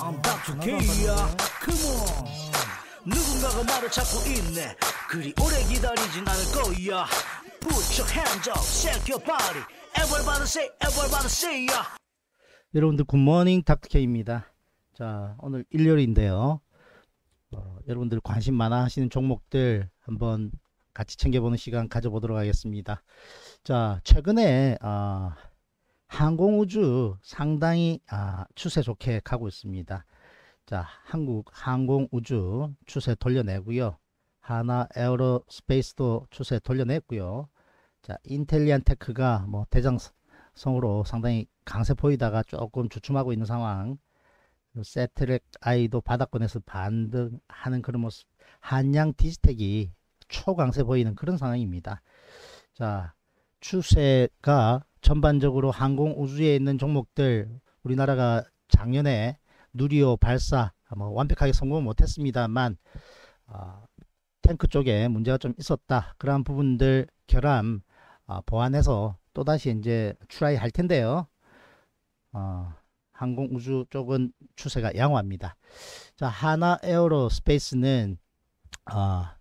I'm back to K야 Come on 누군가가 말을 찾고 있네 그리 오래 기다리진 않을 거야 Put your hands up, shake your body Everybody say, everybody say ya 여러분들 굿모닝 닥터K입니다 자 오늘 일요일인데요 어, 여러분들 관심 많아 하시는 종목들 한번 같이 챙겨보는 시간 가져보도록 하겠습니다 자 최근에 어, 항공우주 상당히 아, 추세 좋게 가고 있습니다. 자, 한국 항공우주 추세 돌려내고요. 하나 에어로스페이스도 추세 돌려냈고요. 자, 인텔리안 테크가 뭐 대장성으로 상당히 강세 보이다가 조금 주춤하고 있는 상황. 세트렉 아이도 바닥권에서 반등하는 그런 모습. 한양 디지텍이 초강세 보이는 그런 상황입니다. 자, 추세가 전반적으로 항공 우주에 있는 종목들 우리나라가 작년에 누리호 발사 뭐 완벽하게 성공은 못했습니다만 어, 탱크 쪽에 문제가 좀 있었다 그러한 부분들 결함 어, 보완해서 또다시 이제 출하이 할 텐데요 어, 항공 우주 쪽은 추세가 양호합니다 자 하나 에어로 스페이스는 어, 아,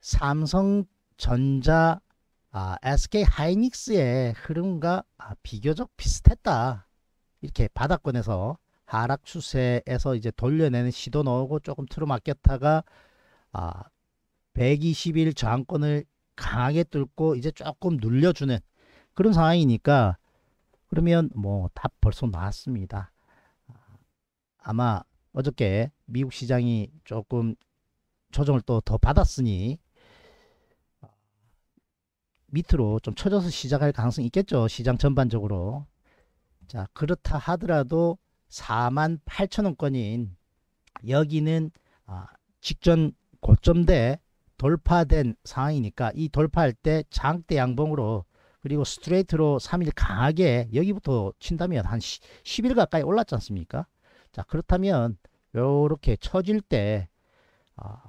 삼성전자 아, SK 하이닉스의 흐름과 아, 비교적 비슷했다. 이렇게 바닥권에서 하락 추세에서 이제 돌려내는 시도 넣고 조금 틀어막혔다가 아, 120일 저항권을 강하게 뚫고 이제 조금 눌려주는 그런 상황이니까 그러면 뭐 다 벌써 나왔습니다. 아, 아마 어저께 미국 시장이 조금 조정을 또 더 받았으니 밑으로 좀 쳐져서 시작할 가능성이 있겠죠. 시장 전반적으로. 자, 그렇다 하더라도 4만 8천원권인 여기는 아, 직전 고점대 돌파된 상황이니까 이 돌파할 때 장대 양봉으로 그리고 스트레이트로 3일 강하게 여기부터 친다면 한 10일 가까이 올랐지 않습니까? 자 그렇다면 요렇게 쳐질 때 아,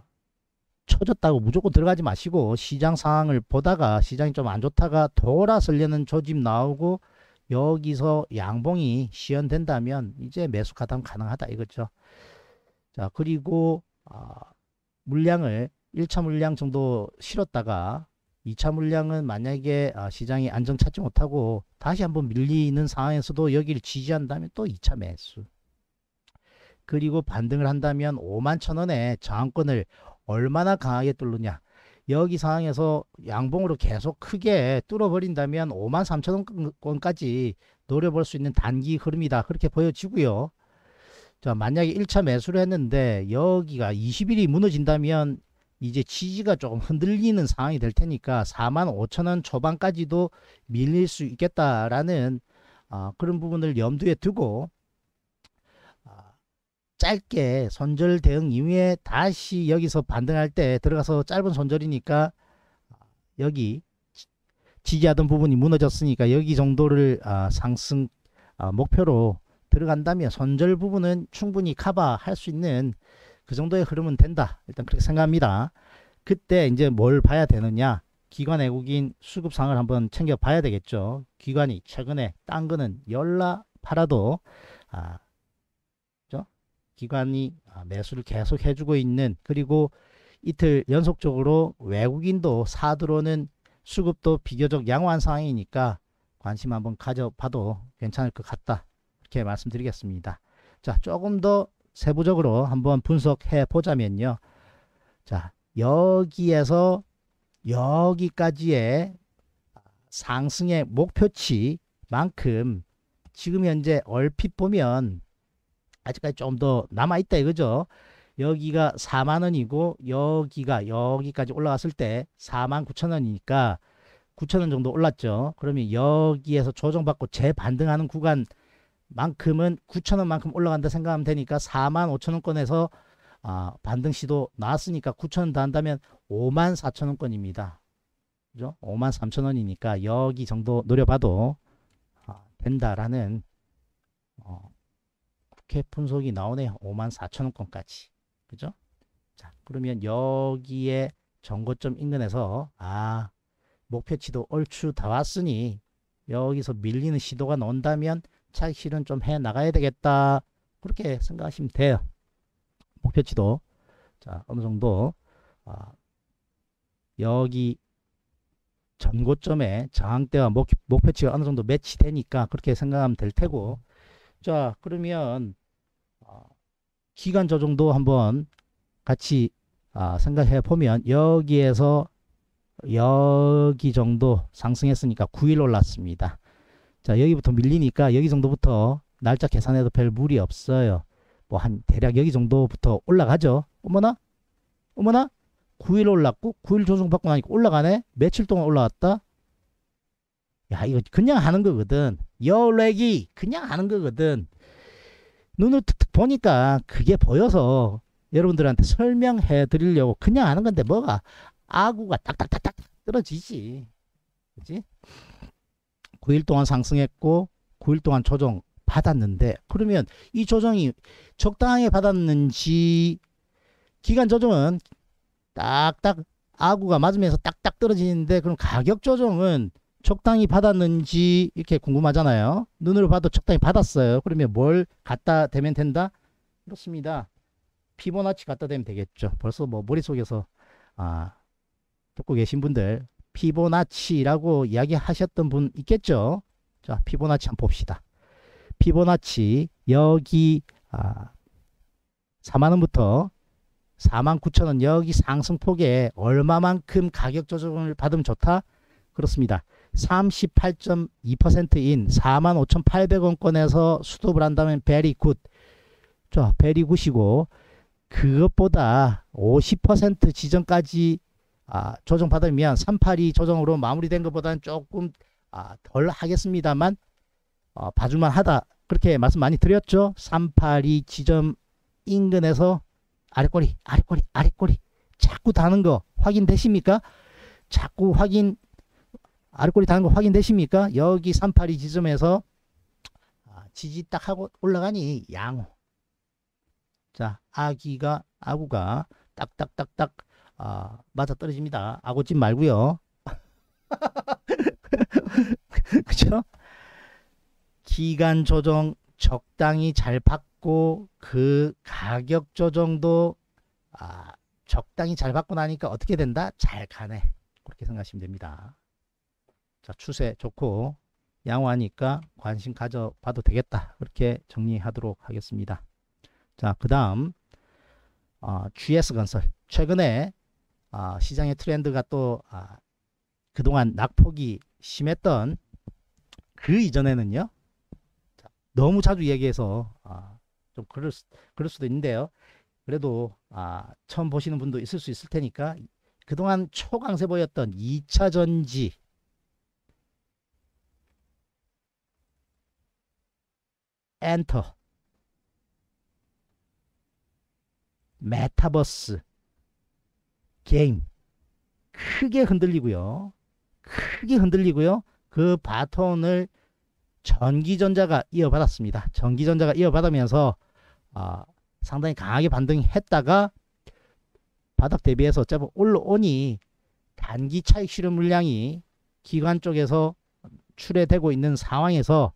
처졌다고 무조건 들어가지 마시고 시장 상황을 보다가 시장이 좀 안 좋다가 돌아설려는 조짐 나오고 여기서 양봉이 시연된다면 이제 매수 가담 가능하다 이거죠. 자 그리고 아, 물량을 1차 물량 정도 실었다가 2차 물량은 만약에 아, 시장이 안정 찾지 못하고 다시 한번 밀리는 상황에서도 여기를 지지한다면 또 2차 매수 그리고 반등을 한다면 5만 천원에 저항권을 얼마나 강하게 뚫느냐. 여기 상황에서 양봉으로 계속 크게 뚫어버린다면 53,000원까지 노려볼 수 있는 단기 흐름이다. 그렇게 보여지고요. 자, 만약에 1차 매수를 했는데 여기가 20일이 무너진다면 이제 지지가 조금 흔들리는 상황이 될 테니까 45,000원 초반까지도 밀릴 수 있겠다라는 아, 그런 부분을 염두에 두고 짧게 손절 대응 이후에 다시 여기서 반등할 때 들어가서 짧은 손절이니까 여기 지지하던 부분이 무너졌으니까 여기 정도를 아, 상승 아, 목표로 들어간다면 손절 부분은 충분히 커버할 수 있는 그 정도의 흐름은 된다. 일단 그렇게 생각합니다. 그때 이제 뭘 봐야 되느냐? 기관 외국인 수급 상을 한번 챙겨 봐야 되겠죠. 기관이 최근에 딴 거는 열라 팔아도 아, 기관이 아, 매수를 계속 해주고 있는 그리고 이틀 연속적으로 외국인도 사들어오는 수급도 비교적 양호한 상황이니까 관심 한번 가져봐도 괜찮을 것 같다 이렇게 말씀드리겠습니다 자 조금 더 세부적으로 한번 분석해 보자면요 자 여기에서 여기까지의 상승의 목표치만큼 지금 현재 얼핏 보면 아직까지 좀 더 남아있다 이거죠. 여기가 4만원이고 여기가 여기까지 올라갔을 때 4만 9천원이니까 9천원 정도 올랐죠. 그러면 여기에서 조정받고 재반등하는 구간만큼은 9천원만큼 올라간다 생각하면 되니까 4만 5천원권에서 아, 반등 시도 나왔으니까 9천원 더 한다면 5만 4천원권입니다. 그죠? 5만 3천원이니까 여기 정도 노려봐도 아, 된다라는 국회 분석이 나오네. 5만 4천 원권까지. 그죠? 자, 그러면 여기에 정거점 인근에서 아, 목표치도 얼추 다 왔으니 여기서 밀리는 시도가 나다면차 실은 좀 해 나가야 되겠다. 그렇게 생각하시면 돼요. 목표치도 자, 어느 정도 아, 여기 전고점에 저항대와 목, 목표치가 어느 정도 매치되니까 그렇게 생각하면 될 테고 자 그러면 아, 기간 조정도 한번 같이 아, 생각해 보면 여기에서 여기 정도 상승했으니까 9일 올랐습니다. 자 여기부터 밀리니까 여기 정도부터 날짜 계산해도 별 무리 없어요. 뭐 한 대략 여기 정도부터 올라가죠. 어머나 어머나 9일 올랐고 9일 조정받고 나니까 올라가네. 며칠 동안 올라왔다야 이거 그냥 하는 거거든. 여렉이 그냥 아는 거거든. 눈을 툭툭 보니까 그게 보여서 여러분들한테 설명해 드리려고 그냥 아는 건데 뭐가 아구가 딱딱딱딱 떨어지지. 그지? 9일 동안 상승했고 9일 동안 조정 받았는데 그러면 이 조정이 적당하게 받았는지 기간 조정은 딱딱 아구가 맞으면서 딱딱 떨어지는데 그럼 가격 조정은 적당히 받았는지 이렇게 궁금하잖아요. 눈으로 봐도 적당히 받았어요. 그러면 뭘 갖다 대면 된다? 그렇습니다. 피보나치 갖다 대면 되겠죠. 벌써 뭐 머릿속에서 아, 듣고 계신 분들 피보나치라고 이야기하셨던 분 있겠죠. 자, 피보나치 한번 봅시다. 피보나치 여기 아, 4만원부터 4만 9천원 여기 상승폭에 얼마만큼 가격 조정을 받으면 좋다? 그렇습니다. 38.2%인 45,800원권에서 수도을 한다면 베리 굿. 자, 베리 굿이고 그것보다 50% 지점까지 아, 조정받으면 382 조정으로 마무리된 것보다는 조금 아, 덜 하겠습니다만 어, 봐줄만 하다 그렇게 말씀 많이 드렸죠 382 지점 인근에서 아래꼬리 아래꼬리 아래꼬리 자꾸 다는 거 확인되십니까 자꾸 확인 아랫꼬리 다는 거 확인되십니까? 여기 382 지점에서 아, 지지 딱 하고 올라가니 양호. 자, 아기가 아구가 딱딱딱딱 아, 맞아 떨어집니다. 아구찜 말고요. 그쵸 기간 조정 적당히 잘 받고 그 가격 조정도 아, 적당히 잘 받고 나니까 어떻게 된다? 잘 가네. 그렇게 생각하시면 됩니다. 자, 추세 좋고 양호하니까 관심 가져봐도 되겠다. 그렇게 정리하도록 하겠습니다. 자, 그 다음 어, GS건설. 최근에 어, 시장의 트렌드가 또 어, 그동안 낙폭이 심했던 그 이전에는요. 자, 너무 자주 얘기해서 어, 좀 그럴, 수, 그럴 수도 있는데요. 그래도 아, 처음 보시는 분도 있을 수 있을 테니까 그동안 초강세 보였던 2차 전지 엔터 메타버스 게임 크게 흔들리고요. 크게 흔들리고요. 그 바톤을 전기전자가 이어받았습니다. 전기전자가 이어받으면서 어, 상당히 강하게 반등했다가 바닥 대비해서 어차피 올라오니 단기 차익 실현 물량이 기관 쪽에서 출해되고 있는 상황에서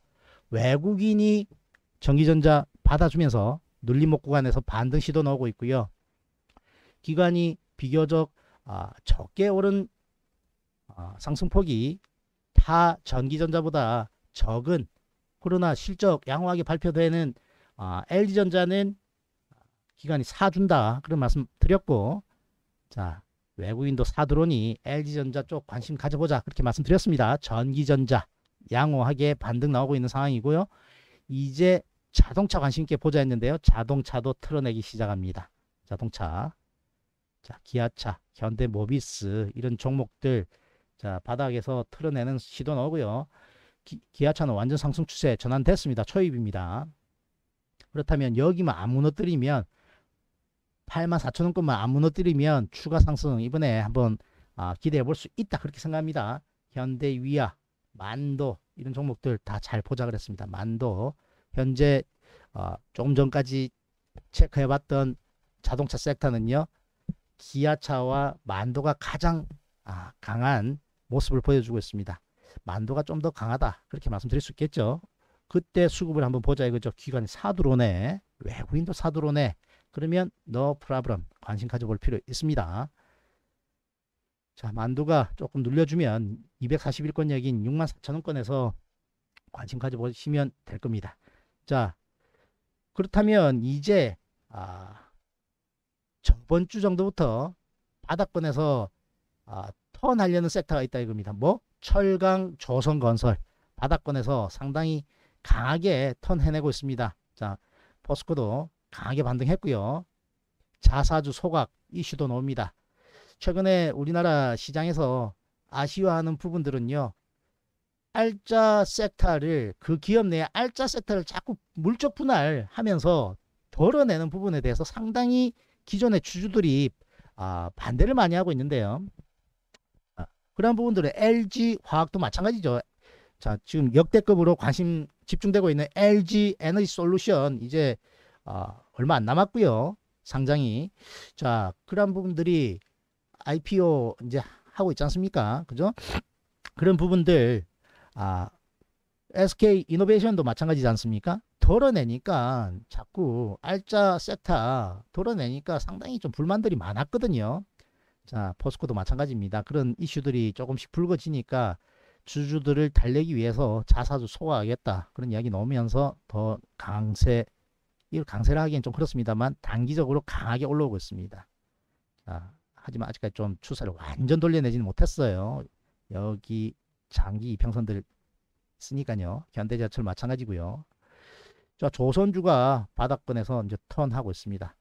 외국인이 전기전자 받아주면서 눌림목 구간에서 반등 시도 나오고 있고요. 기관이 비교적 아, 적게 오른 아, 상승폭이 타 전기전자보다 적은 코로나 실적 양호하게 발표되는 아, LG전자는 기관이 사준다 그런 말씀 드렸고 자 외국인도 사들어오니 LG전자 쪽 관심 가져보자 그렇게 말씀드렸습니다. 전기전자 양호하게 반등 나오고 있는 상황이고요. 이제 자동차 관심 있게 보자 했는데요. 자동차도 틀어내기 시작합니다. 자동차, 자 기아차, 현대 모비스 이런 종목들 자 바닥에서 틀어내는 시도 나오고요. 기, 아차는 완전 상승 추세 전환됐습니다. 초입입니다. 그렇다면 여기만 안 무너뜨리면 84,000원권만 안 무너뜨리면 추가 상승 이번에 한번 아, 기대해 볼 수 있다 그렇게 생각합니다. 현대 위아, 만도 이런 종목들 다 잘 보자 그랬습니다. 만도 현재 어, 조금 전까지 체크해봤던 자동차 섹터는요. 기아차와 만도가 가장 아, 강한 모습을 보여주고 있습니다. 만도가 좀 더 강하다 그렇게 말씀드릴 수 있겠죠. 그때 수급을 한번 보자 이거죠. 기관이 사들어오네. 외국인도 사들어오네. 그러면 너 no 프라브럼 관심 가져볼 필요 있습니다. 자 만도가 조금 눌려주면 2 4 1건 여긴 64,000원권에서 관심 가져보시면 될 겁니다. 자, 그렇다면 이제 아, 저번 주 정도부터 바닥권에서 아, 턴하려는 섹터가 있다 이겁니다. 뭐 철강, 조선건설 바닥권에서 상당히 강하게 턴 해내고 있습니다. 자, 포스코도 강하게 반등했고요. 자사주 소각 이슈도 나옵니다. 최근에 우리나라 시장에서 아쉬워하는 부분들은요. 알짜 섹터를 그 기업 내에 알짜 섹터를 자꾸 물적 분할하면서 덜어내는 부분에 대해서 상당히 기존의 주주들이 아, 반대를 많이 하고 있는데요. 아, 그런 부분들은 LG 화학도 마찬가지죠. 자, 지금 역대급으로 관심 집중되고 있는 LG 에너지 솔루션 이제 아, 얼마 안 남았고요. 상장이 자, 그런 부분들이 IPO 이제 하고 있지 않습니까? 그죠? 그런 부분들 아, SK 이노베이션도 마찬가지지 않습니까? 덜어내니까 자꾸 알짜 세타 덜어내니까 상당히 좀 불만들이 많았거든요. 자, 포스코도 마찬가지입니다. 그런 이슈들이 조금씩 불거지니까 주주들을 달래기 위해서 자사주 소화하겠다. 그런 이야기 나오면서 더 강세, 이걸 강세를 하기엔 좀 그렇습니다만 단기적으로 강하게 올라오고 있습니다. 자, 하지만 아직까지 좀 추세를 완전 돌려내지는 못했어요. 여기 장기 이평선들 쓰니까요. 현대제철 마찬가지고요. 자, 조선주가 바닥권에서 이제 턴하고 있습니다.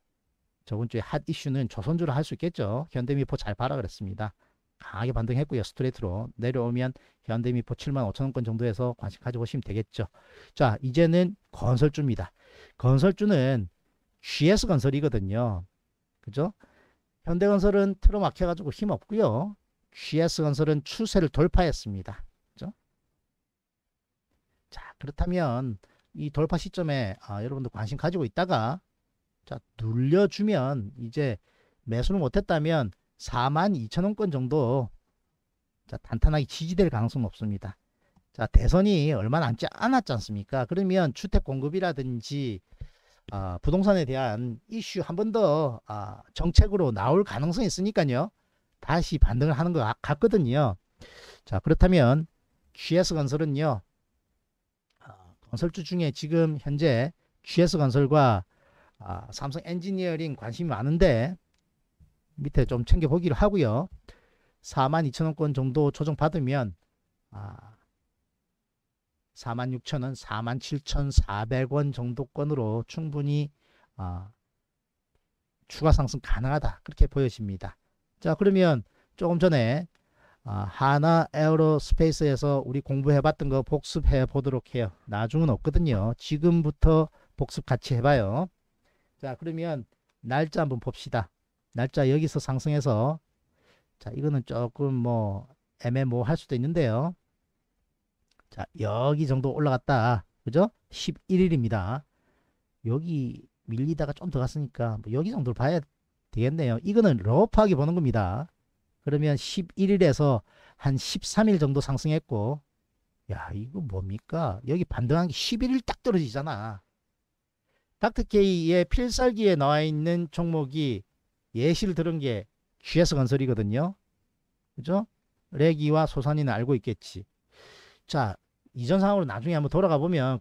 저번 주에 핫 이슈는 조선주를 할 수 있겠죠. 현대미포 잘 봐라 그랬습니다. 강하게 반등했고요. 스트레이트로 내려오면 현대미포 7만 5천원권 정도에서 관심 가져보시면 되겠죠. 자 이제는 건설주입니다. 건설주는 GS건설이거든요. 그죠? 현대건설은 틀어 막혀가지고 힘없고요. GS건설은 추세를 돌파했습니다. 그렇죠? 자 그렇다면 이 돌파 시점에 아, 여러분들 관심 가지고 있다가 자 눌려주면 이제 매수는 못했다면 4만 2천원권 정도 자 단단하게 지지될 가능성 없습니다. 자 대선이 얼마 남지 않았지 않습니까? 그러면 주택 공급이라든지 아, 부동산에 대한 이슈 한 번더 아, 정책으로 나올 가능성이 있으니까요. 다시 반등을 하는 것 같거든요. 자 그렇다면 GS건설은요. 아, 건설주 중에 지금 현재 GS건설과 아, 삼성 엔지니어링 관심이 많은데 밑에 좀 챙겨보기로 하고요. 4 2 0원권 정도 조정받으면 아, 4 6 0원4 7 4 0원 정도권으로 충분히 아, 추가 상승 가능하다 그렇게 보여집니다. 자 그러면 조금 전에 아, 하나 에어로스페이스에서 우리 공부해봤던 거 복습해 보도록 해요. 나중은 없거든요. 지금부터 복습 같이 해봐요. 자 그러면 날짜 한번 봅시다. 날짜 여기서 상승해서 자 이거는 조금 뭐 애매모할 수도 있는데요. 자 여기 정도 올라갔다. 그죠? 11일입니다. 여기 밀리다가 좀 더 갔으니까 뭐 여기 정도로 봐야 되겠네요. 이거는 러프하게 보는 겁니다. 그러면 11일에서 한 13일 정도 상승했고 야 이거 뭡니까? 여기 반등한 게 11일 딱 떨어지잖아. 닥터케이의 필살기에 나와 있는 종목이 예시를 들은 게 GS건설이거든요. 그죠? 레기와 소산이는 알고 있겠지. 자, 이전 상황으로 나중에 한번 돌아가 보면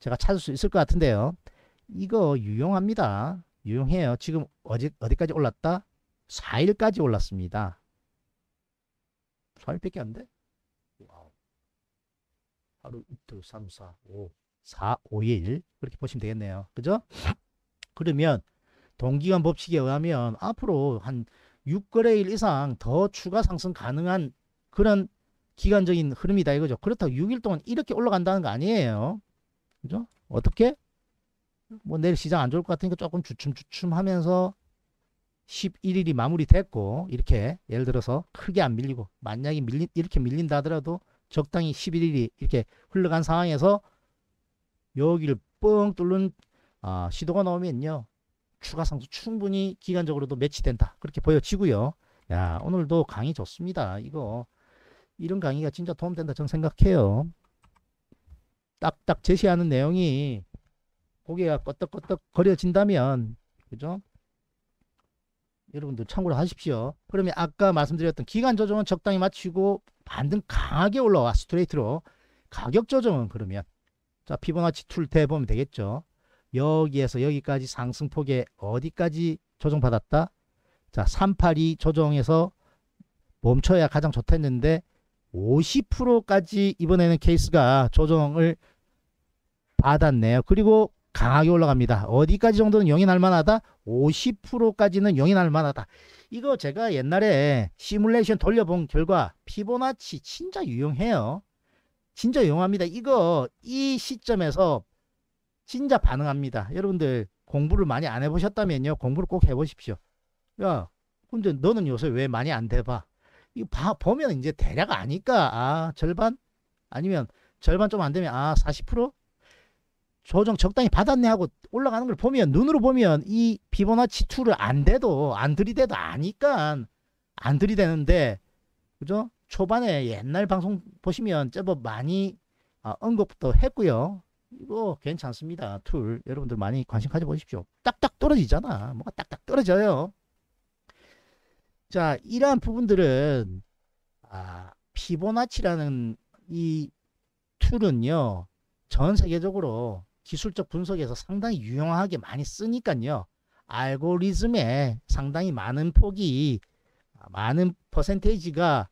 제가 찾을 수 있을 것 같은데요. 이거 유용합니다. 유용해요. 지금 어디, 어디까지 올랐다? 4일까지 올랐습니다. 4일밖에 안 돼? 와우. 하루, 이틀, 3, 4, 5, 4, 5일. 그렇게 보시면 되겠네요. 그죠? 그러면 동기간 법칙에 의하면 앞으로 한 6거래일 이상 더 추가 상승 가능한 그런 기간적인 흐름이다 이거죠. 그렇다고 6일 동안 이렇게 올라간다는 거 아니에요. 그죠? 어떻게? 뭐 내일 시장 안 좋을 것 같으니까 조금 주춤주춤 하면서 11일이 마무리됐고 이렇게 예를 들어서 크게 안 밀리고 만약에 밀린 이렇게 밀린다 하더라도 적당히 11일이 이렇게 흘러간 상황에서 여기를 뻥 뚫는 아, 시도가 나오면요 추가 상승 충분히 기간적으로도 매치된다 그렇게 보여지고요 야 오늘도 강의 좋습니다 이거 이런 강의가 진짜 도움된다 저는 생각해요 딱딱 제시하는 내용이 고개가 껐떡껐떡 거려진다면 그죠? 여러분들 참고로 하십시오. 그러면 아까 말씀드렸던 기간 조정은 적당히 마치고 반등 강하게 올라와 스트레이트로 가격 조정은 그러면 자 피보나치 툴 대보면 되겠죠. 여기에서 여기까지 상승폭에 어디까지 조정받았다? 자 382 조정에서 멈춰야 가장 좋다 했는데 50%까지 이번에는 케이스가 조정을 받았네요. 그리고 강하게 올라갑니다. 어디까지 정도는 0인할 만하다? 50%까지는 0인할 만하다. 이거 제가 옛날에 시뮬레이션 돌려본 결과 피보나치 진짜 유용해요. 진짜 유용합니다. 이거 이 시점에서 진짜 반응합니다. 여러분들 공부를 많이 안 해보셨다면요. 공부를 꼭 해보십시오. 야, 근데 너는 요새 왜 많이 안 돼봐? 이거 봐, 보면 이제 대략 아니까, 아, 절반? 아니면 절반 좀 안 되면, 아, 40%? 조정 적당히 받았네 하고 올라가는 걸 보면 눈으로 보면 이 피보나치 2를 안 돼도 안 들이대도 아니까 안 들이대는데 그죠? 초반에 옛날 방송 보시면 제법 많이 아, 언급도 했고요. 이거 괜찮습니다. 툴 여러분들 많이 관심 가져보십시오. 딱딱 떨어지잖아. 뭐가 딱딱 떨어져요. 자 이러한 부분들은 아, 피보나치라는 이 툴은요. 전 세계적으로 기술적 분석에서 상당히 유용하게 많이 쓰니까요. 알고리즘에 상당히 많은 폭이 아, 많은 퍼센테이지가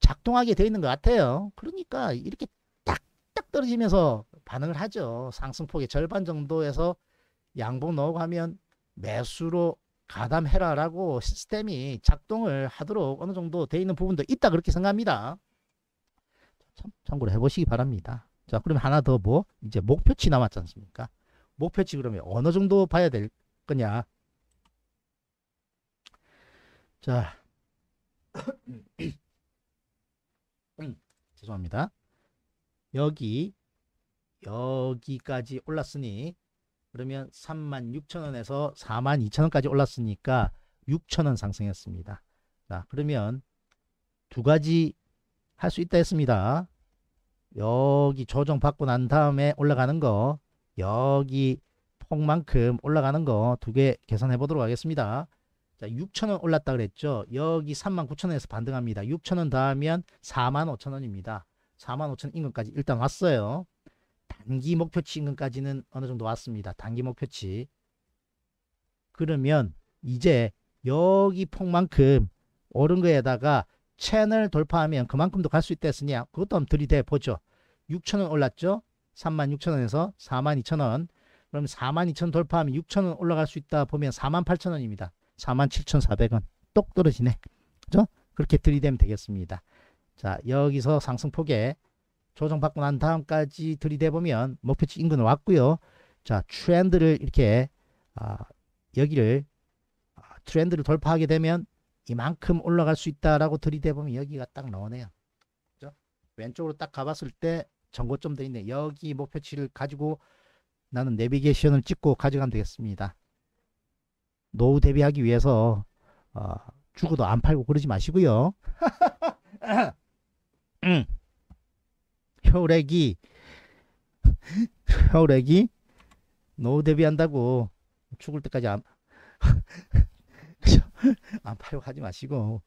작동하게 되어 있는 것 같아요. 그러니까 이렇게 딱딱 떨어지면서 반응을 하죠. 상승폭의 절반 정도에서 양봉 넣고 하면 매수로 가담해라라고 시스템이 작동을 하도록 어느 정도 되어 있는 부분도 있다 그렇게 생각합니다. 참, 참고로 해보시기 바랍니다. 자, 그럼 하나 더 뭐? 이제 목표치 남았지 않습니까? 목표치 그러면 어느 정도 봐야 될 거냐? 자, 죄송합니다. 여기, 여기까지 올랐으니, 그러면 36,000원에서 42,000원까지 올랐으니까 6,000원 상승했습니다. 자, 그러면 두 가지 할 수 있다 했습니다. 여기 조정 받고 난 다음에 올라가는 거 여기 폭만큼 올라가는 거 두 개 계산해 보도록 하겠습니다. 자, 6천원 올랐다 그랬죠. 여기 39,000원에서 반등합니다. 6천원 더하면 45,000원입니다. 45,000원 인근까지 일단 왔어요. 단기 목표치 인근까지는 어느 정도 왔습니다. 단기 목표치. 그러면 이제 여기 폭만큼 오른 거에다가 1000을 돌파하면 그만큼도 갈 수 있다 했으냐 그것도 한번 들이대 보죠 6천원 올랐죠 36,000원에서 42,000원 그럼 42,000 돌파하면 6,000원 올라갈 수 있다 보면 48,000원입니다 47,400원 똑 떨어지네 그죠? 그렇게 들이대면 되겠습니다 자 여기서 상승폭에 조정받고 난 다음까지 들이대보면 목표치 인근 왔고요 자 트렌드를 이렇게 아, 여기를 아, 트렌드를 돌파하게 되면 이만큼 올라갈 수 있다라고 들이대보면 여기가 딱 나오네요. 그죠? 왼쪽으로 딱 가봤을 때 정고점도 있네. 여기 목표치를 가지고 나는 내비게이션을 찍고 가져가면 되겠습니다. 노후 대비하기 위해서 어, 죽어도 안 팔고 그러지 마시고요. 음. 혈액이 혈액이 노후 대비한다고 죽을 때까지 안안 팔고 하지 마시고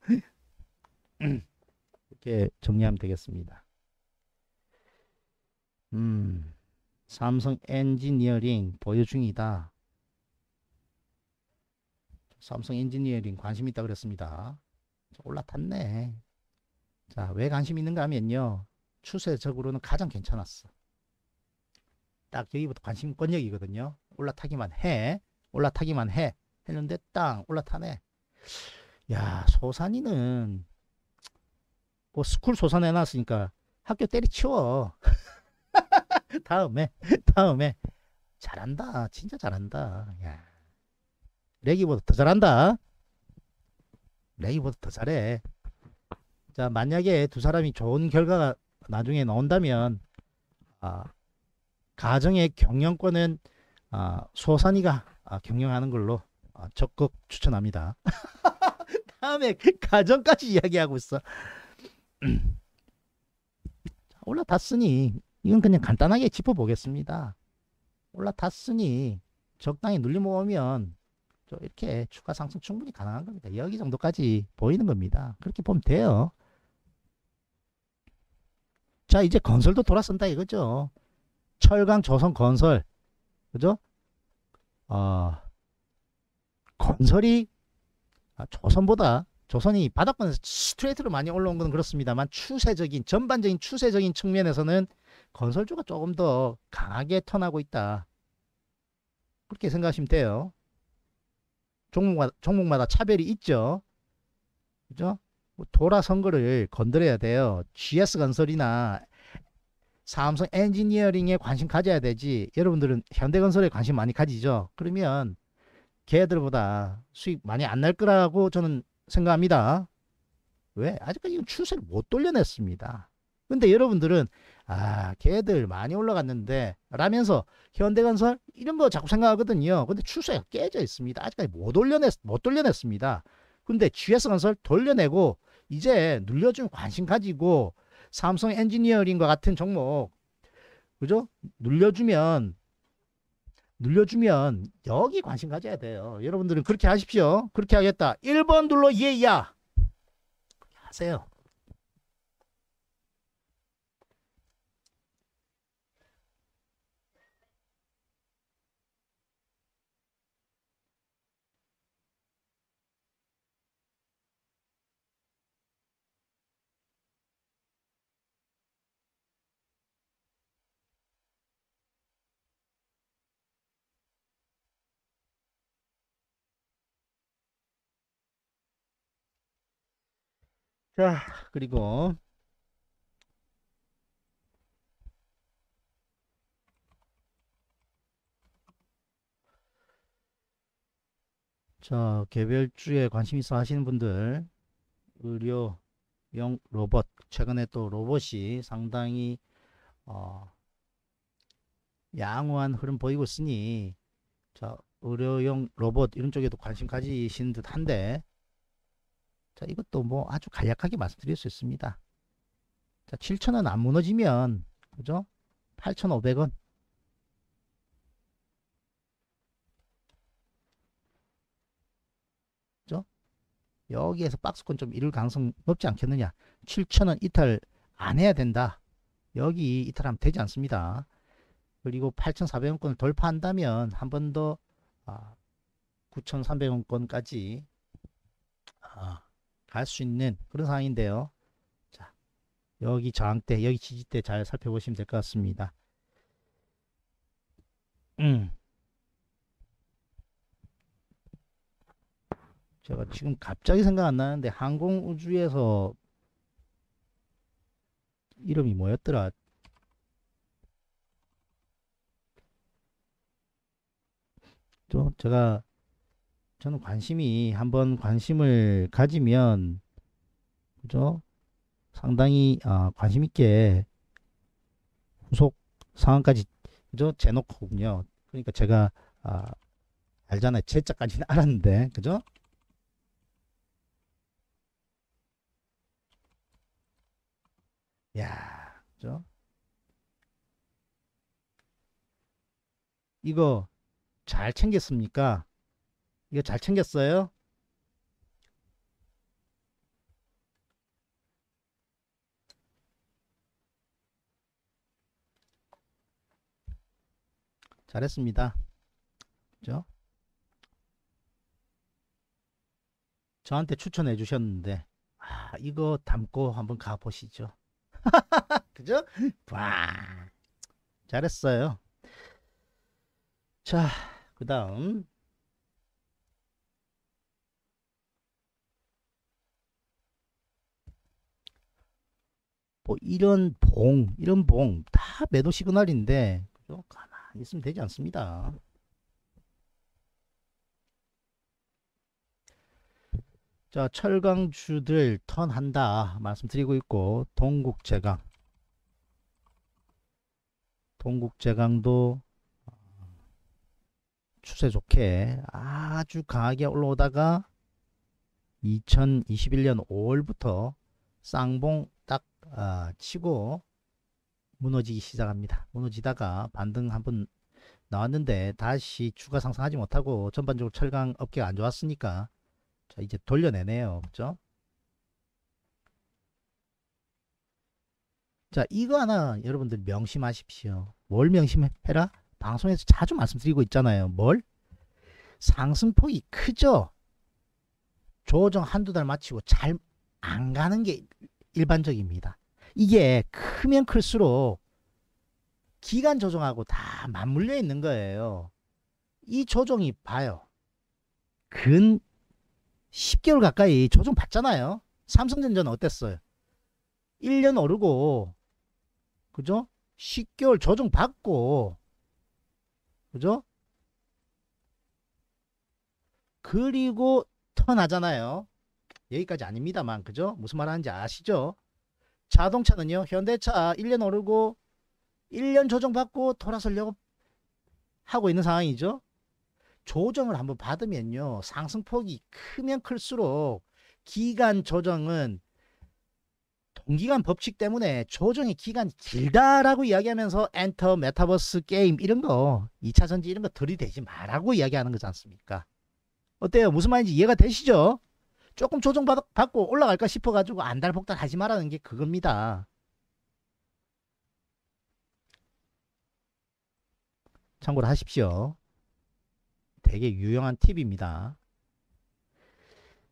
이렇게 정리하면 되겠습니다. 음, 삼성 엔지니어링 보유 중이다. 삼성 엔지니어링 관심 있다 그랬습니다. 올라탔네. 자, 왜 관심 있는가 하면요. 추세적으로는 가장 괜찮았어. 딱 여기부터 관심 권역이거든요. 올라타기만 해. 올라타기만 해. 했는데 땅 올라타네. 야, 소산이는 뭐 스쿨 소산 해놨으니까 학교 때리치워. 다음에, 다음에. 잘한다. 진짜 잘한다. 야. 레기보다 더 잘한다. 레기보다 더 잘해. 자, 만약에 두 사람이 좋은 결과가 나중에 나온다면, 아, 가정의 경영권은 아, 소산이가 아, 경영하는 걸로 아, 적극 추천합니다. 다음에 가정까지 이야기하고 있어. 올라탔으니 이건 그냥 간단하게 짚어보겠습니다. 올라탔으니 적당히 눌리 모으면 이렇게 추가 상승 충분히 가능한 겁니다. 여기 정도까지 보이는 겁니다. 그렇게 보면 돼요. 자 이제 건설도 돌아선다 이거죠. 철강 조선 건설 그죠? 어, 건설이 아, 조선보다 조선이 바닥권에서 스트레이트로 많이 올라온 건 그렇습니다만 추세적인 전반적인 추세적인 측면에서는 건설주가 조금 더 강하게 턴하고 있다. 그렇게 생각하시면 돼요. 종목마다, 종목마다 차별이 있죠. 그죠? 뭐 돌아선 거를 건드려야 돼요. GS 건설이나 삼성 엔지니어링에 관심 가져야 되지. 여러분들은 현대건설에 관심 많이 가지죠. 그러면 걔들보다 수익 많이 안 날 거라고 저는 생각합니다. 왜? 아직까지 추세를 못 돌려냈습니다. 근데 여러분들은 아 걔들 많이 올라갔는데 라면서 현대건설 이런 거 자꾸 생각하거든요. 근데 추세가 깨져 있습니다. 아직까지 못 올려냈 못 돌려냈습니다. 근데 GS건설 돌려내고 이제 눌려주면 관심 가지고 삼성 엔지니어링과 같은 종목 그죠? 눌려주면 눌려주면 여기 관심 가져야 돼요. 여러분들은 그렇게 하십시오. 그렇게 하겠다. 1번 눌러 예야. 하세요. 자, 그리고 자, 개별주에 관심 있어 하시는 분들 의료용 로봇 최근에 또 로봇이 상당히 어, 양호한 흐름 보이고 있으니 자 의료용 로봇 이런 쪽에도 관심 가지신 듯한데 자, 이것도 뭐 아주 간략하게 말씀드릴 수 있습니다. 자, 7,000원 안 무너지면, 그죠? 8,500원. 그죠? 여기에서 박스권 좀 이룰 가능성 높지 않겠느냐? 7,000원 이탈 안 해야 된다. 여기 이탈하면 되지 않습니다. 그리고 8,400원권을 돌파한다면 한 번 더 9,300원권까지 아, 알수 있는 그런 상황인데요. 자, 여기 저항대, 여기 지지대 잘 살펴보시면 될 것 같습니다. 음. 제가 지금 갑자기 생각 안 나는데 항공우주에서 이름이 뭐였더라? 좀 제가 저는 관심이 한번 관심을 가지면 그죠? 상당히 아, 관심 있게 후속 상황까지 그죠? 재놓고군요. 그러니까 제가 아, 알잖아요. 제자까지는 알았는데 그죠? 야, 그죠? 이거 잘 챙겼습니까? 이거 잘 챙겼어요? 잘했습니다. 그죠? 저한테 추천해 주셨는데 아, 이거 담고 한번 가보시죠. 그죠? 와, 잘했어요. 자, 그 다음 뭐 이런 봉, 이런 봉 다 매도 시그널인데 그죠? 가만히 있으면 되지 않습니다. 자, 철강주들 턴한다 말씀드리고 있고 동국제강 동국제강도 추세 좋게 아주 강하게 올라오다가 2021년 5월부터 쌍봉 아, 치고 무너지기 시작합니다. 무너지다가 반등 한번 나왔는데 다시 추가 상승하지 못하고 전반적으로 철강 업계가 안 좋았으니까 자 이제 돌려내네요. 그죠? 자 이거 하나 여러분들 명심하십시오. 뭘 명심해라? 방송에서 자주 말씀드리고 있잖아요. 뭘? 상승폭이 크죠? 조정 한두 달 마치고 잘 안 가는 게 일반적입니다. 이게 크면 클수록 기간 조정하고 다 맞물려 있는 거예요. 이 조정이 봐요. 근 10개월 가까이 조정 받잖아요. 삼성전자는 어땠어요? 1년 오르고 그죠? 10개월 조정 받고 그죠? 그리고 터나잖아요 여기까지 아닙니다만 그죠? 무슨 말 하는지 아시죠? 자동차는요. 현대차 1년 오르고 1년 조정받고 돌아서려고 하고 있는 상황이죠. 조정을 한번 받으면요. 상승폭이 크면 클수록 기간 조정은 동기간 법칙 때문에 조정의 기간 이 길다라고 이야기하면서 엔터, 메타버스, 게임 이런 거 2차전지 이런 거 들이대지 말라고 이야기하는 거지 않습니까? 어때요? 무슨 말인지 이해가 되시죠? 조금 조정받고 올라갈까 싶어가지고 안달폭달 하지 말라는 게 그겁니다. 참고로 하십시오. 되게 유용한 팁입니다.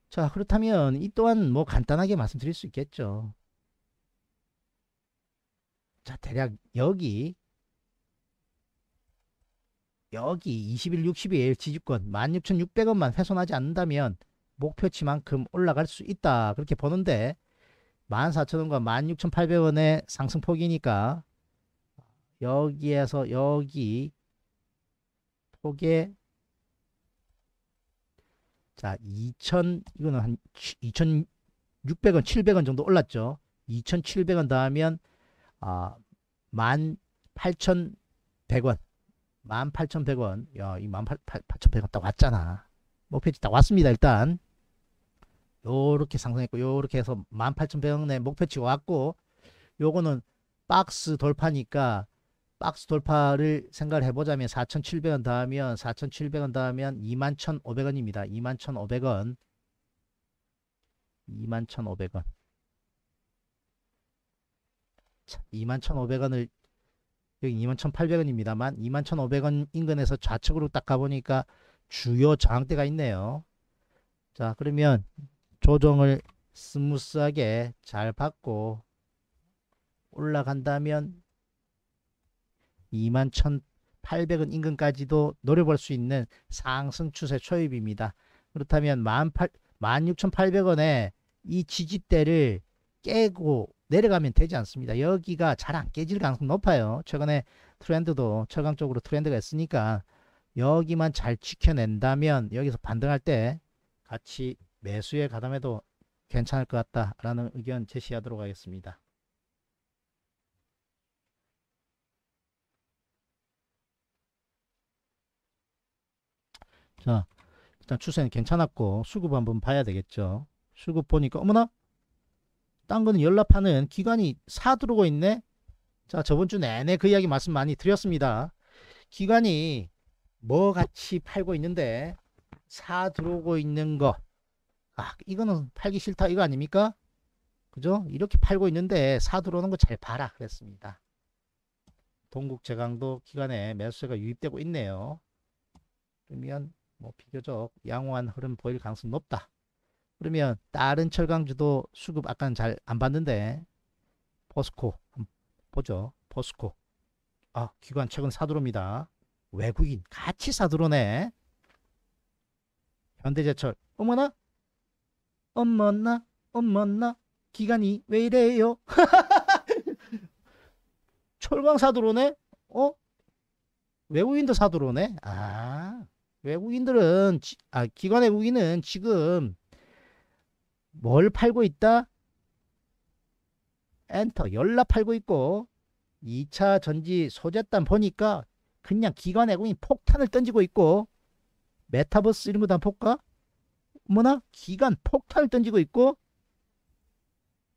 자 그렇다면 이 또한 뭐 간단하게 말씀드릴 수 있겠죠. 자 대략 여기 여기 21, 6 2일 지지권 16,600원만 훼손하지 않는다면 목표치만큼 올라갈 수 있다 그렇게 보는데 14,000원과 16,800원의 상승폭이니까 여기에서 여기 폭에 자2,000 이거는 한 2,600원 700원 정도 올랐죠 2,700원 더하면 아 18,100원 18,100원 야이 18,100원 딱 왔잖아 목표치 딱 왔습니다 일단 요렇게 상승했고 요렇게 해서 18,100원대 목표치 왔고 요거는 박스 돌파니까 박스 돌파를 생각을 해보자면 4,700원 더하면 4,700원 더하면 21,500원입니다. 21,500원 21,500원 21,500원을 여기 21,800원입니다만 21,500원 인근에서 좌측으로 딱 가보니까 주요 저항대가 있네요. 자 그러면 조정을 스무스하게 잘 받고 올라간다면 2 1,800원 인근까지도 노려볼 수 있는 상승 추세 초입입니다. 그렇다면 16,800원에 이 지지대를 깨고 내려가면 되지 않습니다. 여기가 잘 안 깨질 가능성이 높아요. 최근에 트렌드도 철강 적으로 트렌드가 있으니까 여기만 잘 지켜낸다면 여기서 반등할 때 같이 매수에 가담해도 괜찮을 것 같다라는 의견 제시하도록 하겠습니다. 자, 일단 추세는 괜찮았고 수급 한번 봐야 되겠죠. 수급 보니까 어머나 딴 거는 연락하는 기관이 사 들어오고 있네. 자, 저번 주 내내 그 이야기 말씀 많이 드렸습니다. 기관이 뭐 같이 팔고 있는데 사 들어오고 있는 거아 이거는 팔기 싫다 이거 아닙니까? 그죠? 이렇게 팔고 있는데 사 들어오는 거 잘 봐라 그랬습니다. 동국제강도 기간에 매수세가 유입되고 있네요. 그러면 뭐 비교적 양호한 흐름 보일 가능성이 높다. 그러면 다른 철강주도 수급 아까는 잘 안 봤는데 포스코 보죠. 포스코 아 기관 최근 사들어옵니다. 외국인 같이 사들어오네. 현대제철 어머나 엄마나 엄마나 기간이 왜 이래요? 철광 사도로네 어? 외국인도 사도로네아 외국인들은 아 기관 외국인은 지금 뭘 팔고 있다? 엔터 열라 팔고 있고 2차 전지 소재단 보니까 그냥 기관 외국인 폭탄을 던지고 있고 메타버스 이런 거다 볼까? 뭐나 기간 폭탄을 던지고 있고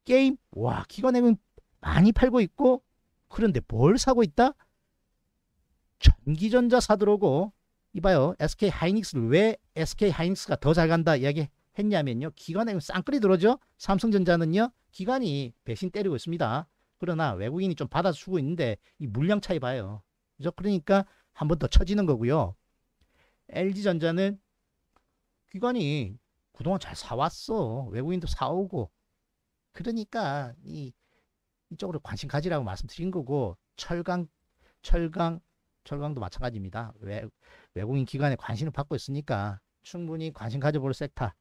게임 와 기관액은 그 많이 팔고 있고 그런데 뭘 사고 있다? 전기전자 사들어오고 이봐요 SK 하이닉스를 왜 SK 하이닉스가 더 잘 간다 이야기 했냐면요 기관액은 그 쌍끌이 들어오죠 삼성전자는요 기관이 배신 때리고 있습니다 그러나 외국인이 좀 받아주고 있는데 이 물량 차이 봐요 그죠? 그러니까 한 번 더 쳐지는 거고요 LG전자는 기관이 그동안 잘 사왔어. 외국인도 사오고. 그러니까 이 이쪽으로 관심 가지라고 말씀드린 거고 철강 철강 철강도 마찬가지입니다. 외, 외국인 기관에 관심을 받고 있으니까 충분히 관심 가져볼 섹터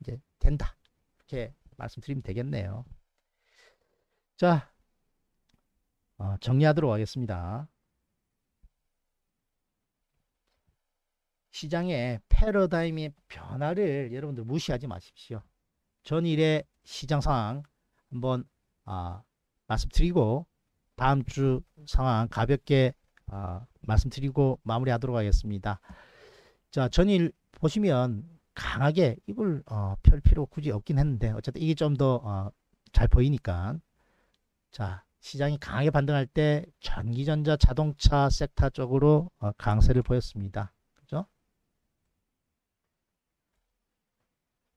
이제 된다. 이렇게 말씀드리면 되겠네요. 자, 어, 정리하도록 하겠습니다. 시장의 패러다임의 변화를 여러분들 무시하지 마십시오. 전일의 시장 상황 한번 아, 말씀드리고 다음 주 상황 가볍게 아, 말씀드리고 마무리하도록 하겠습니다. 자 전일 보시면 강하게 이걸 어, 펼 필요 굳이 없긴 했는데 어쨌든 이게 좀 더잘 어, 보이니까 자 시장이 강하게 반등할 때 전기전자 자동차 섹터 쪽으로 어, 강세를 보였습니다.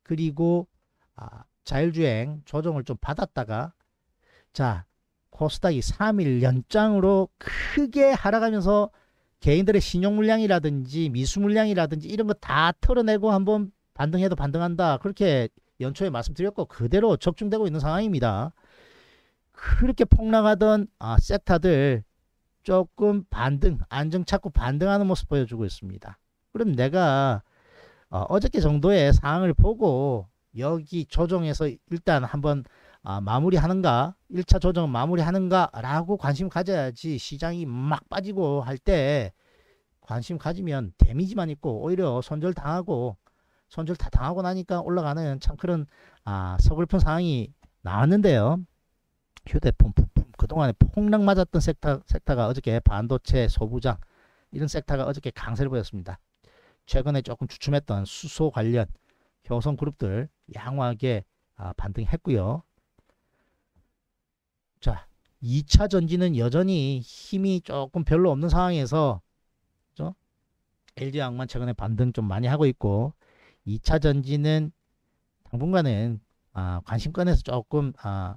그리고 아, 자율주행 조정을 좀 받았다가 자 코스닥이 3일 연장으로 크게 하락하면서 개인들의 신용 물량이라든지 미수 물량이라든지 이런 거 다 털어내고 한번 반등해도 반등한다 그렇게 연초에 말씀드렸고 그대로 적중되고 있는 상황입니다. 그렇게 폭락하던 아, 섹터들 조금 반등 안정 찾고 반등하는 모습 보여주고 있습니다. 그럼 내가 어, 저께 정도의 상황을 보고 여기 조정해서 일단 한번 아, 마무리하는가 1차 조정 마무리하는가 라고 관심 가져야지 시장이 막 빠지고 할 때 관심 가지면 데미지만 있고 오히려 손절 당하고 손절 다 당하고 나니까 올라가는 참 그런 아, 서글픈 상황이 나왔는데요 휴대폰 부품 그동안에 폭락 맞았던 섹터, 섹터가 어저께 반도체 소부장 이런 섹터가 어저께 강세를 보였습니다 최근에 조금 주춤했던 수소 관련 효성 그룹들 양호하게 아, 반등했고요. 자, 2차 전지는 여전히 힘이 조금 별로 없는 상황에서 LG항만 최근에 반등 좀 많이 하고 있고 2차 전지는 당분간은 아, 관심권에서 조금 아,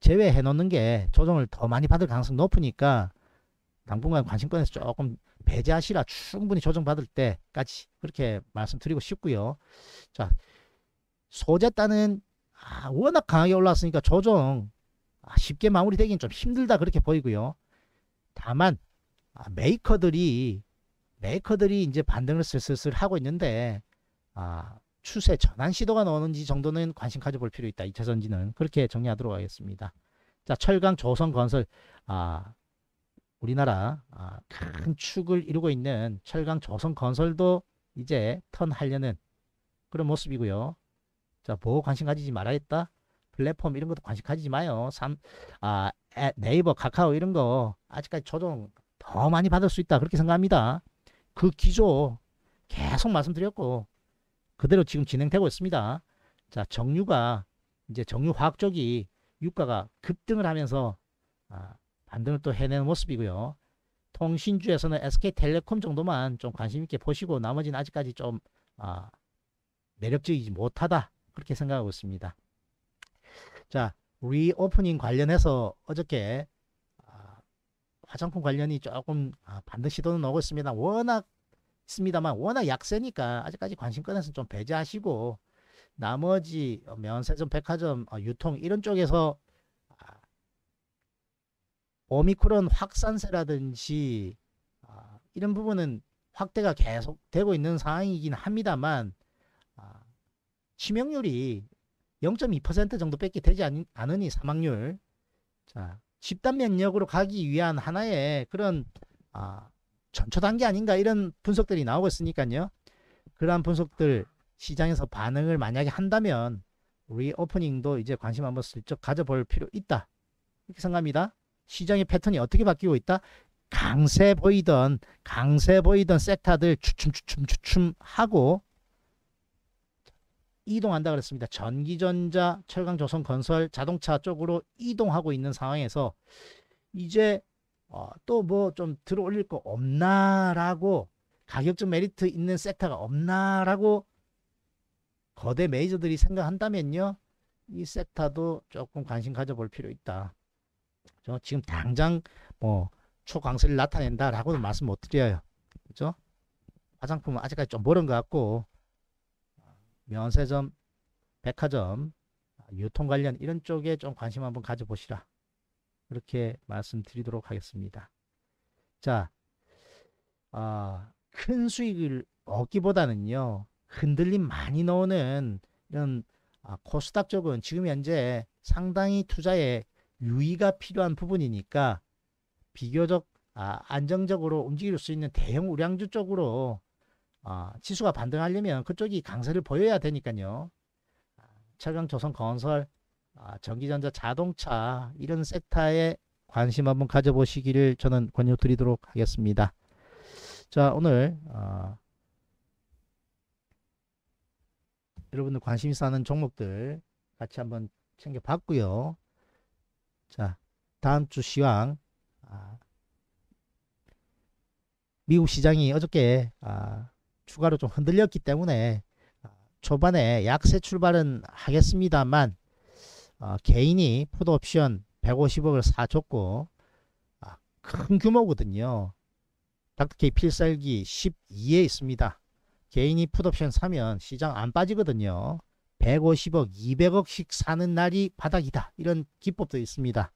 제외해 놓는 게 조정을 더 많이 받을 가능성이 높으니까 당분간 관심권에서 조금 배제하시라 충분히 조정받을 때까지 그렇게 말씀드리고 싶고요. 자 소재 단은 아, 워낙 강하게 올라왔으니까 조정 아, 쉽게 마무리되긴 좀 힘들다 그렇게 보이고요. 다만 아, 메이커들이 메이커들이 이제 반등을 슬슬 하고 있는데 아, 추세 전환 시도가 나오는지 정도는 관심 가져볼 필요 있다. 2차 전지는 그렇게 정리하도록 하겠습니다. 자 철강 조선건설 아 우리나라 아, 큰 축을 이루고 있는 철강 조선 건설도 이제 턴하려는 그런 모습이고요. 자, 보 관심 가지지 말아야겠다. 플랫폼 이런 것도 관심 가지지 마요. 삼, 아, 네이버, 카카오 이런 거 아직까지 조정 더 많이 받을 수 있다. 그렇게 생각합니다. 그 기조 계속 말씀드렸고 그대로 지금 진행되고 있습니다. 자, 정유가 이제 정유 화학 쪽이 유가가 급등을 하면서 아, 반등을 또 해내는 모습이고요. 통신주에서는 SK텔레콤 정도만 좀 관심 있게 보시고 나머지는 아직까지 좀 아, 매력적이지 못하다 그렇게 생각하고 있습니다. 자 리오프닝 관련해서 어저께 아, 화장품 관련이 조금 아, 반등 시도는 오고 있습니다. 워낙 있습니다만 워낙 약세니까 아직까지 관심권에서는 좀 배제하시고 나머지 면세점, 백화점, 어, 유통 이런 쪽에서 오미크론 확산세라든지 아, 이런 부분은 확대가 계속 되고 있는 상황이긴 합니다만 아, 치명률이 0.2% 정도밖에 되지 않, 으니 사망률 자 집단 면역으로 가기 위한 하나의 그런 아, 전초 단계 아닌가 이런 분석들이 나오고 있으니까요. 그러한 분석들 시장에서 반응을 만약에 한다면 리오프닝도 이제 관심 한번 슬쩍 가져볼 필요 있다 이렇게 생각합니다. 시장의 패턴이 어떻게 바뀌고 있다? 강세 보이던 강세 보이던 섹터들 추춤 추춤 추춤 하고 이동한다 그랬습니다. 전기전자, 철강, 조선, 건설, 자동차 쪽으로 이동하고 있는 상황에서 이제 어, 또뭐 좀 들어올릴 거 없나라고 가격적 메리트 있는 섹터가 없나라고 거대 메이저들이 생각한다면요. 이 섹터도 조금 관심 가져볼 필요 있다. 그죠? 지금 당장 뭐 초강세를 나타낸다라고는 말씀 못 드려요. 그죠? 화장품은 아직까지 좀 멀은 것 같고 면세점, 백화점, 유통 관련 이런 쪽에 좀 관심 한번 가져보시라. 그렇게 말씀드리도록 하겠습니다. 자, 어, 큰 수익을 얻기보다는요, 흔들림 많이 넣는 이런 아, 코스닥 쪽은 지금 현재 상당히 투자에 유의가 필요한 부분이니까 비교적 아, 안정적으로 움직일 수 있는 대형 우량주 쪽으로 아, 지수가 반등하려면 그쪽이 강세를 보여야 되니까요. 아, 철강 조선 건설, 아, 전기전자 자동차 이런 섹터에 관심 한번 가져보시기를 저는 권유드리도록 하겠습니다. 자 오늘 어, 여러분들 관심 이어는 종목들 같이 한번 챙겨봤고요. 자, 다음 주 시황. 아, 미국 시장이 어저께 아, 추가로 좀 흔들렸기 때문에 아, 초반에 약세 출발은 하겠습니다만 아, 개인이 포드 옵션 150억을 사줬고 아, 큰 규모거든요. 닥터케이 필살기 12에 있습니다. 개인이 드옵션 사면 시장 안 빠지거든요. 150억, 200억씩 사는 날이 바닥이다. 이런 기법도 있습니다.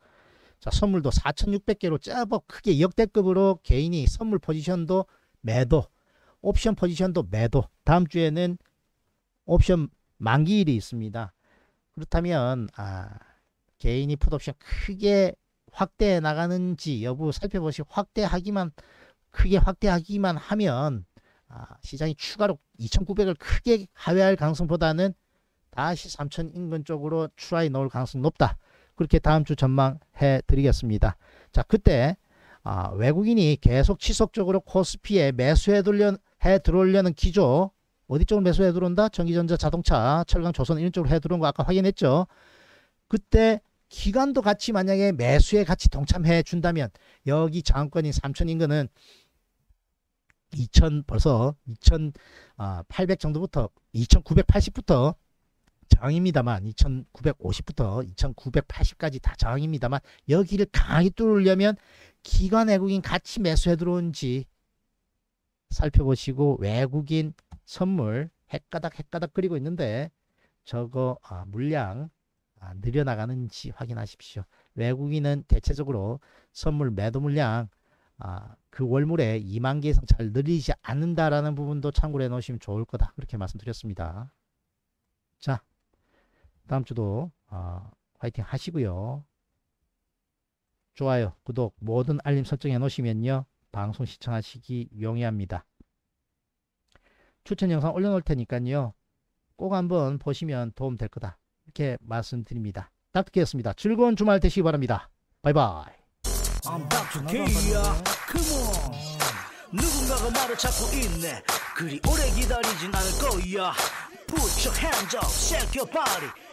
자, 선물도 4,600개로 제법 크게 역대급으로 개인이 선물 포지션도 매도, 옵션 포지션도 매도. 다음 주에는 옵션 만기일이 있습니다. 그렇다면 아, 개인이 풋옵션 크게 확대해 나가는지 여부 살펴보시 확대하기만 크게 확대하기만 하면 아, 시장이 추가로 2,900을 크게 하회할 가능성보다는 다시 3천 인근 쪽으로 추하이 넣을 가능성이 높다. 그렇게 다음 주 전망해 드리겠습니다. 자, 그때 아, 외국인이 계속 지속적으로 코스피에 매수해 돌려 해 들어오려는 기조 어디 쪽으로 매수해 들어온다? 전기전자, 자동차, 철강, 조선 이런 쪽으로 해 들어온 거 아까 확인했죠. 그때 기간도 같이 만약에 매수에 같이 동참해 준다면 여기 장권인 3천 인근은 2천 벌써 2,800 아, 정도부터 2,980부터 저항입니다만 2950부터 2980까지 다 저항입니다만 여기를 강하게 뚫으려면 기관 외국인 같이 매수해 들어온지 살펴보시고 외국인 선물 핵가닥 핵가닥 그리고 있는데 저거 아, 물량 아, 늘려나가는지 확인하십시오. 외국인은 대체적으로 선물 매도 물량 아, 그 월물에 2만 개 이상 잘 늘리지 않는다라는 부분도 참고해 놓으시면 좋을 거다. 그렇게 말씀드렸습니다. 자, 다음 주도 어, 화이팅 하시고요. 좋아요, 구독, 모든 알림 설정해 놓으시면요. 방송 시청하시기 용이합니다. 추천 영상 올려놓을 테니까요. 꼭 한번 보시면 도움 될 거다. 이렇게 말씀드립니다. 닥터키였습니다. 즐거운 주말 되시기 바랍니다. 바이바이. I'm Dr. K야. Come on. 누군가가 말을 찾고 있네. 그리 오래 기다리진 않을 거야. Put your hands up, shake your body.